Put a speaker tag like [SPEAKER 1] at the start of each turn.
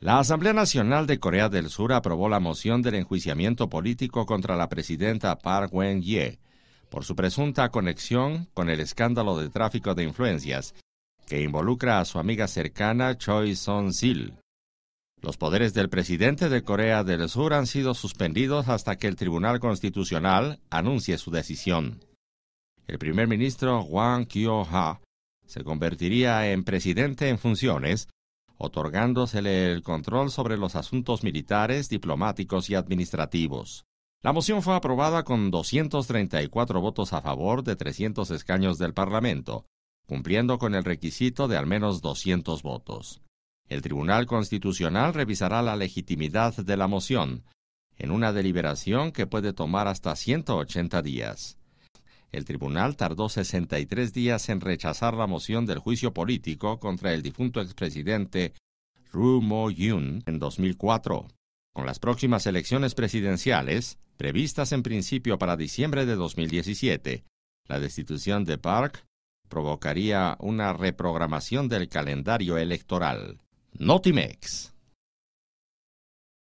[SPEAKER 1] La Asamblea Nacional de Corea del Sur aprobó la moción del enjuiciamiento político contra la presidenta Park Wen-ye por su presunta conexión con el escándalo de tráfico de influencias que involucra a su amiga cercana Choi Son-sil. Los poderes del presidente de Corea del Sur han sido suspendidos hasta que el Tribunal Constitucional anuncie su decisión. El primer ministro Wang Kyo-ha se convertiría en presidente en funciones otorgándosele el control sobre los asuntos militares, diplomáticos y administrativos. La moción fue aprobada con 234 votos a favor de 300 escaños del Parlamento, cumpliendo con el requisito de al menos 200 votos. El Tribunal Constitucional revisará la legitimidad de la moción, en una deliberación que puede tomar hasta 180 días el tribunal tardó 63 días en rechazar la moción del juicio político contra el difunto expresidente Ru Mo-yun en 2004. Con las próximas elecciones presidenciales, previstas en principio para diciembre de 2017, la destitución de Park provocaría una reprogramación del calendario electoral. Notimex.